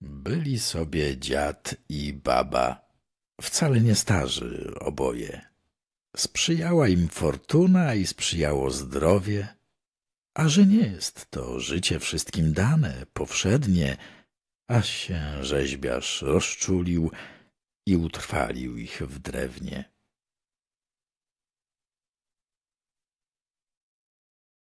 Byli sobie dziad i baba, wcale nie starzy oboje. Sprzyjała im fortuna i sprzyjało zdrowie, a że nie jest to życie wszystkim dane, powszednie, aż się rzeźbiarz rozczulił i utrwalił ich w drewnie.